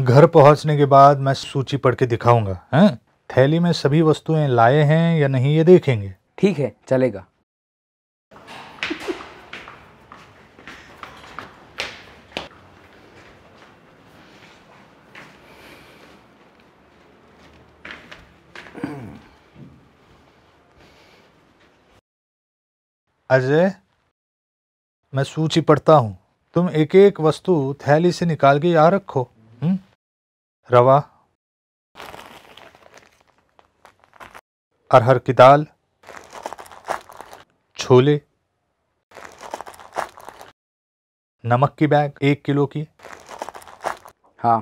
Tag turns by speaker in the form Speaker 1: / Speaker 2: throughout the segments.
Speaker 1: घर पहुंचने के बाद मैं सूची पढ़ के दिखाऊंगा हैं थैली में सभी वस्तुएं लाए हैं या नहीं ये देखेंगे ठीक है चलेगा अजय मैं सूची पढ़ता हूँ तुम एक एक वस्तु थैली से निकाल के यहाँ रखो रवा अरहर की दाल छोले नमक की बैग एक किलो की हाँ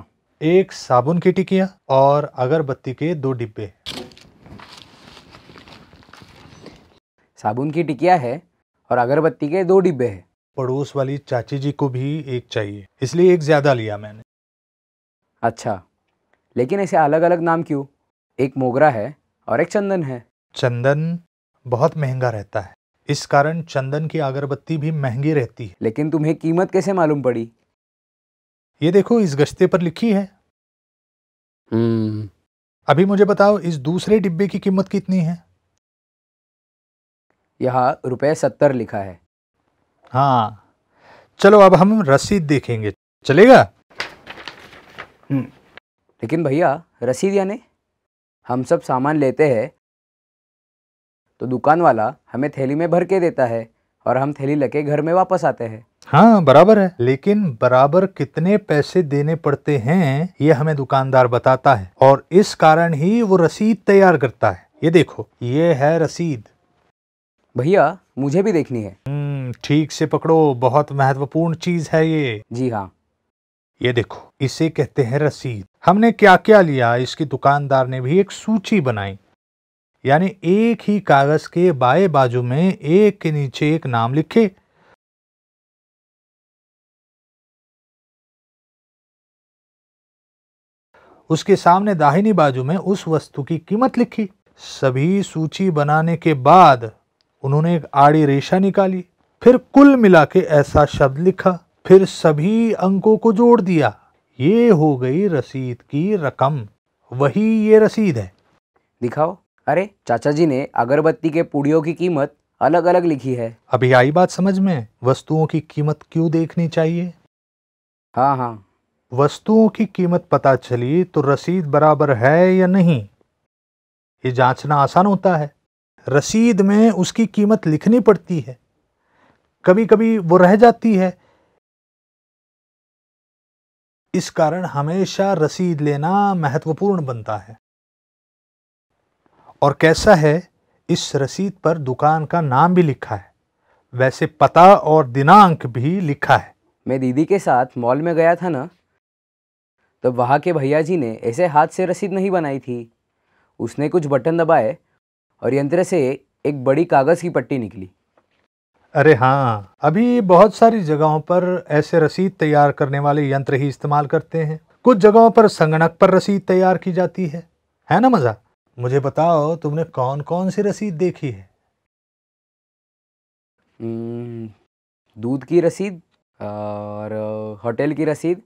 Speaker 1: एक साबुन की टिकिया और अगरबत्ती के दो डिब्बे
Speaker 2: साबुन की टिकिया है और अगरबत्ती के दो डिब्बे है पड़ोस वाली चाची जी को भी एक चाहिए इसलिए एक ज़्यादा लिया मैंने अच्छा लेकिन ऐसे अलग अलग नाम क्यों एक मोगरा है और एक चंदन है चंदन बहुत महंगा रहता है इस कारण
Speaker 1: चंदन की अगरबत्ती भी महंगी रहती है
Speaker 2: लेकिन तुम्हें कीमत कैसे मालूम पड़ी
Speaker 1: ये देखो इस गश्ते पर लिखी है हम्म। अभी मुझे बताओ इस दूसरे डिब्बे की कीमत कितनी है यहाँ रुपये सत्तर
Speaker 2: लिखा है हाँ चलो अब हम रसीद देखेंगे चलेगा हम्म लेकिन भैया रसीद यानी हम सब सामान लेते हैं तो दुकान वाला हमें थैली में भर के देता है और हम थैली लेके घर में वापस आते हैं
Speaker 1: हाँ बराबर है लेकिन बराबर कितने पैसे देने पड़ते हैं ये हमें दुकानदार बताता है और इस कारण ही वो रसीद तैयार करता है ये देखो ये है रसीद भैया मुझे भी देखनी है हम्म, ठीक से पकड़ो बहुत महत्वपूर्ण चीज है ये जी हाँ ये देखो इसे कहते हैं रसीद हमने क्या क्या लिया इसकी दुकानदार ने भी एक सूची बनाई यानी एक ही कागज के बाएं बाजू में एक के नीचे एक नाम लिखे उसके सामने दाहिनी बाजू में उस वस्तु की कीमत लिखी सभी सूची बनाने के बाद उन्होंने एक आड़ी रेशा निकाली फिर कुल मिला के ऐसा शब्द लिखा फिर सभी अंकों को जोड़
Speaker 2: दिया ये हो गई रसीद की रकम वही ये रसीद है दिखाओ अरे चाचा जी ने अगरबत्ती के पुड़ियों की कीमत अलग अलग लिखी है
Speaker 1: अभी आई बात समझ में वस्तुओं की कीमत क्यों देखनी चाहिए हाँ हाँ वस्तुओं की कीमत पता चली तो रसीद बराबर है या नहीं ये जांचना आसान होता है रसीद में उसकी कीमत लिखनी पड़ती है कभी कभी वो रह जाती है इस कारण हमेशा रसीद लेना महत्वपूर्ण बनता है और कैसा है इस रसीद पर दुकान का नाम भी लिखा है
Speaker 2: वैसे पता और दिनांक भी लिखा है मैं दीदी के साथ मॉल में गया था ना तो वहाँ के भैया जी ने ऐसे हाथ से रसीद नहीं बनाई थी उसने कुछ बटन दबाए और यंत्र से एक बड़ी कागज़ की पट्टी निकली
Speaker 1: अरे हाँ अभी बहुत सारी जगहों पर ऐसे रसीद तैयार करने वाले यंत्र ही इस्तेमाल करते हैं कुछ जगहों पर संगणक पर रसीद तैयार की जाती है है ना मज़ा मुझे बताओ तुमने कौन कौन सी रसीद देखी है
Speaker 2: हम्म, दूध की रसीद और होटल की रसीद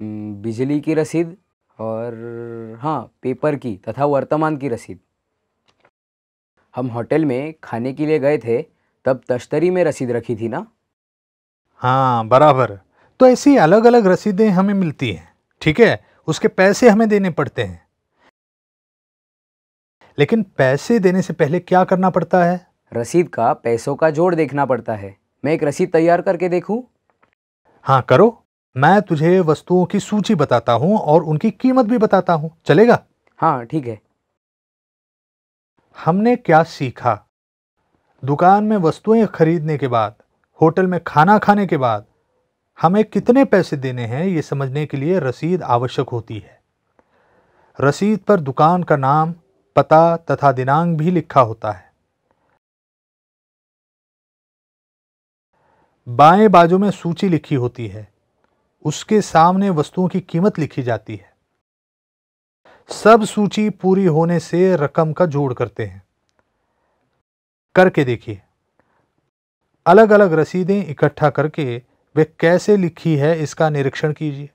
Speaker 2: हम्म, बिजली की रसीद और हाँ पेपर की तथा वर्तमान की रसीद हम होटल में खाने के लिए गए थे तब तश्तरी में रसीद रखी थी ना
Speaker 1: हाँ बराबर तो ऐसी अलग अलग रसीदें हमें मिलती हैं ठीक है उसके पैसे हमें देने पड़ते हैं
Speaker 2: लेकिन पैसे देने से पहले क्या करना पड़ता है रसीद का पैसों का जोड़ देखना पड़ता है मैं एक रसीद तैयार करके देखूं?
Speaker 1: हाँ करो मैं तुझे वस्तुओं की सूची बताता हूँ और उनकी कीमत भी बताता हूँ चलेगा हाँ ठीक है हमने क्या सीखा दुकान में वस्तुएं खरीदने के बाद होटल में खाना खाने के बाद हमें कितने पैसे देने हैं ये समझने के लिए रसीद आवश्यक होती है रसीद पर दुकान का नाम पता तथा दिनांक भी लिखा होता है बाएं बाजू में सूची लिखी होती है उसके सामने वस्तुओं की कीमत लिखी जाती है सब सूची पूरी होने से रकम का जोड़ करते हैं करके देखिए अलग अलग रसीदें इकट्ठा करके वे कैसे लिखी है इसका निरीक्षण कीजिए